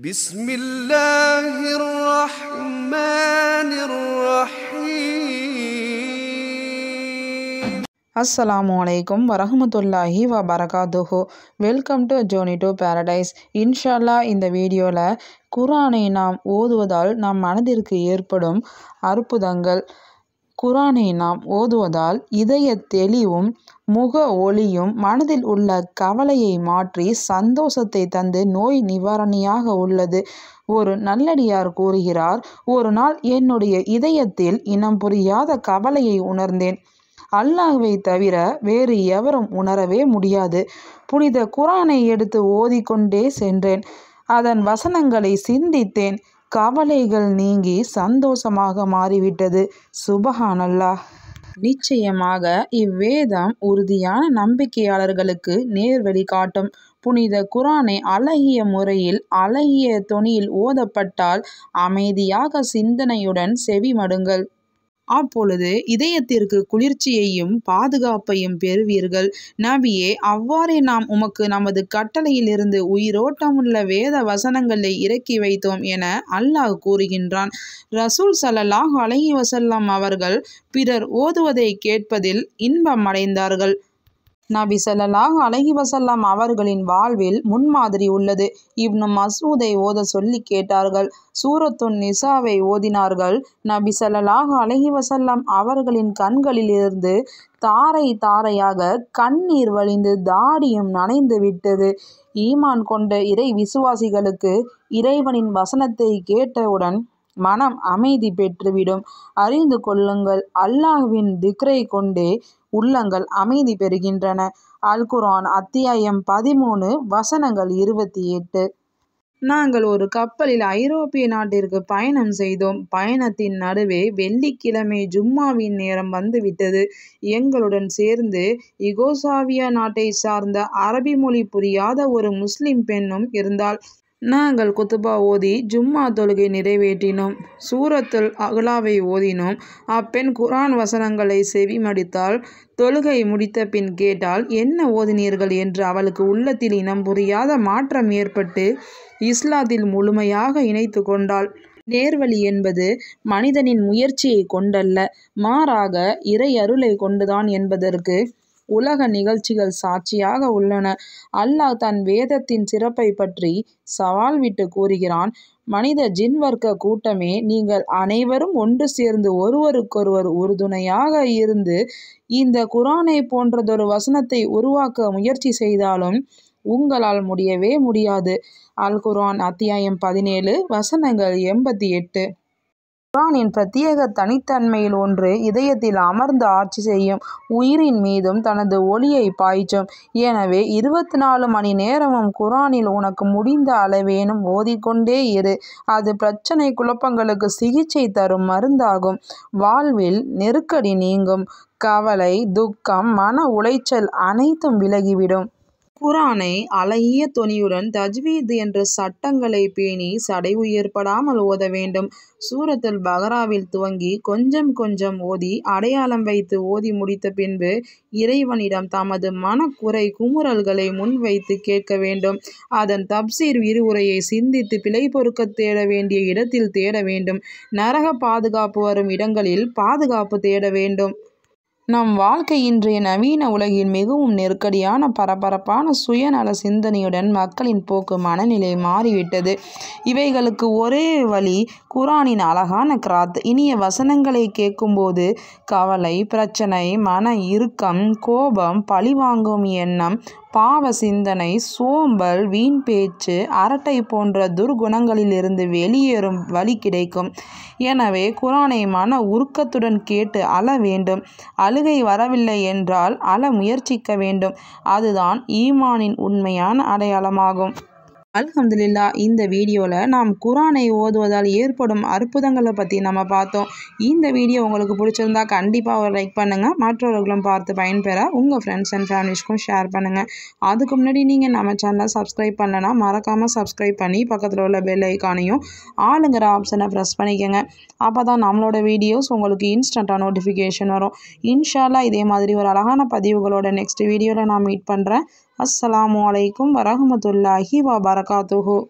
بسم الله الرحمن الرحيم அஸ்லாம் வலைக்கும் வரஹமத்துல்லாஹி வ பரகாதுஹு welcome to journey to paradise இன்ஷால்லா இந்த வீடியோவில் குரானை நாம் ஓதுவதால் நம் மனதிற்கு ஏற்படும் அற்புதங்கள் குரானை நாம் ஓதுவதால் இதய தெளிவும் முக ஒளியும் மனதில் உள்ள கவலையை மாற்றி சந்தோஷத்தை தந்து நோய் நிவாரணியாக உள்ளது ஒரு நல்லடியார் கூறுகிறார் ஒரு நாள் என்னுடைய இதயத்தில் இனம் புரியாத கவலையை உணர்ந்தேன் அல்லாஹுவை தவிர வேறு எவரும் உணரவே முடியாது புனித குரானை எடுத்து ஓதிக்கொண்டே சென்றேன் அதன் வசனங்களை சிந்தித்தேன் கவலைகள் நீங்கி சந்தோஷமாக மாறிவிட்டது சுபஹானல்லா நிச்சயமாக இவ்வேதம் உறுதியான நம்பிக்கையாளர்களுக்கு நேர்வழி காட்டும் புனித குரானை அழகிய முறையில் அழகிய தொனியில் ஓதப்பட்டால் அமைதியாக சிந்தனையுடன் செவிமடுங்கள் அப்பொழுது இதயத்திற்கு குளிர்ச்சியையும் பாதுகாப்பையும் பெறுவீர்கள் நபியே அவ்வாறே நாம் உமக்கு நமது கட்டளையிலிருந்து உயிரோட்டமுள்ள வேத வசனங்களை இறக்கி வைத்தோம் என அல்லாஹ் கூறுகின்றான் ரசூல் சலல்லாஹ் அலஹி வசல்லாம் அவர்கள் பிறர் ஓதுவதை கேட்பதில் இன்பம் அடைந்தார்கள் நபி சல்லாஹ் அலஹி வசல்லாம் அவர்களின் வாழ்வில் முன்மாதிரி உள்ளது இப்னு மசூதை ஓத சொல்லி கேட்டார்கள் சூரத்துன் நிசாவை ஓதினார்கள் நபி சல்லாஹ் அலஹி வசல்லாம் அவர்களின் கண்களிலிருந்து தாரை தாரையாக கண்ணீர் வழிந்து தாடியும் நனைந்து விட்டது ஈமான் கொண்ட இறை விசுவாசிகளுக்கு இறைவனின் வசனத்தை கேட்டவுடன் மனம் அமைதி பெற்றுவிடும் அறிந்து கொள்ளுங்கள் அல்லாஹ்வின் திக்ரை கொண்டே உள்ளங்கள் அமைதி பெறுகின்றன அல் குரான் அத்தியாயம் பதிமூணு வசனங்கள் இருபத்தி எட்டு நாங்கள் ஒரு கப்பலில் ஐரோப்பிய நாட்டிற்கு பயணம் செய்தோம் பயணத்தின் நடுவே வெள்ளிக்கிழமை ஜும்மாவின் நேரம் வந்துவிட்டது எங்களுடன் சேர்ந்து இகோசாவியா நாட்டை சார்ந்த அரபி மொழி புரியாத ஒரு முஸ்லிம் பெண்ணும் இருந்தால் நாங்கள் குத்துபா ஓதி ஜும்மா தொழுகை நிறைவேற்றினோம் சூரத்துல் அகலாவை ஓதினோம் அப்பெண் குரான் வசனங்களை மடித்தால் தொழுகை முடித்த பின் கேட்டால் என்ன ஓதினீர்கள் என்று அவளுக்கு உள்ளத்தில் இனம் புரியாத மாற்றம் ஏற்பட்டு இஸ்லாத்தில் முழுமையாக இணைத்து கொண்டாள் நேர்வழி என்பது மனிதனின் முயற்சியை கொண்டல்ல மாறாக இறை அருளை கொண்டுதான் என்பதற்கு உலக நிகழ்ச்சிகள் சாட்சியாக உள்ளன அல்லாஹ் தன் வேதத்தின் சிறப்பை பற்றி சவால் விட்டு கூறுகிறான் மனித ஜின் வர்க்க கூட்டமே நீங்கள் அனைவரும் ஒன்று சேர்ந்து ஒருவருக்கொருவர் உறுதுணையாக இருந்து இந்த குரானை போன்றதொரு வசனத்தை உருவாக்க முயற்சி செய்தாலும் உங்களால் முடியவே முடியாது அல் குரான் அத்தியாயம் பதினேழு வசனங்கள் எண்பத்தி எட்டு குரானின் பிரத்யேக தனித்தன்மையில் ஒன்று இதயத்தில் அமர்ந்து ஆட்சி செய்யும் உயிரின் மீதும் தனது ஒளியை பாய்ச்சும் எனவே இருபத்தி நாலு மணி நேரமும் குரானில் உனக்கு முடிந்த அளவேனும் ஓதிக்கொண்டே இரு அது பிரச்சனை குழப்பங்களுக்கு சிகிச்சை தரும் மருந்தாகும் வாழ்வில் நெருக்கடி நீங்கும் கவலை துக்கம் மன உளைச்சல் அனைத்தும் விலகிவிடும் குரானை அழகிய தொனியுடன் தஜ்வீத் என்ற சட்டங்களை பேணி சடைவு ஏற்படாமல் ஓத வேண்டும் சூரத்தில் பகராவில் துவங்கி கொஞ்சம் கொஞ்சம் ஓதி அடையாளம் வைத்து ஓதி முடித்த பின்பு இறைவனிடம் தமது மனக்குறை குமுறல்களை முன்வைத்து கேட்க வேண்டும் அதன் தப்சீர் விரிவுரையை சிந்தித்து பிழை பொறுக்க தேட வேண்டிய இடத்தில் தேட வேண்டும் நரக பாதுகாப்பு வரும் இடங்களில் பாதுகாப்பு தேட வேண்டும் நம் வாழ்க்கை இன்றைய நவீன உலகில் மிகவும் நெருக்கடியான பரபரப்பான சுயநல சிந்தனையுடன் மக்களின் போக்கு மனநிலை மாறிவிட்டது இவைகளுக்கு ஒரே வழி குரானின் அழகான கிராத் இனிய வசனங்களை கேட்கும்போது கவலை பிரச்சனை மன இறுக்கம் கோபம் பழிவாங்கும் எண்ணம் பாவ சிந்தனை சோம்பல் வீண் பேச்சு அரட்டை போன்ற துர்குணங்களிலிருந்து வெளியேறும் வழி கிடைக்கும் எனவே குரானை மன உருக்கத்துடன் கேட்டு அழ வேண்டும் அழுகை வரவில்லை என்றால் அழ முயற்சிக்க வேண்டும் அதுதான் ஈமானின் உண்மையான அடையாளமாகும் அல்ஹம்துலில்லா இந்த வீடியோவில் நாம் குரானை ஓதுவதால் ஏற்படும் அற்புதங்களை பற்றி நம்ம பார்த்தோம் இந்த வீடியோ உங்களுக்கு பிடிச்சிருந்தா கண்டிப்பாக ஒரு லைக் பண்ணுங்கள் மற்றவர்களும் பார்த்து பயன்பெற உங்கள் ஃப்ரெண்ட்ஸ் அண்ட் ஃபேமிலிஸ்க்கும் ஷேர் பண்ணுங்கள் அதுக்கு முன்னாடி நீங்கள் நம்ம சேனலை சப்ஸ்கிரைப் பண்ணனா மறக்காமல் சப்ஸ்கிரைப் பண்ணி பக்கத்தில் உள்ள பெல் ஐக்கானையும் ஆளுங்கிற ஆப்ஷனை ப்ரெஸ் பண்ணிக்கோங்க அப்போ தான் நம்மளோட வீடியோஸ் உங்களுக்கு இன்ஸ்டண்ட்டாக நோட்டிஃபிகேஷன் வரும் இன்ஷால்லா இதே மாதிரி ஒரு அழகான பதிவுகளோட நெக்ஸ்ட் வீடியோவில் நான் மீட் பண்ணுறேன் அஸ்ஸலாமு அலைக்கும் வரஹமத்துல்லாஹி வபரகாத்துஹு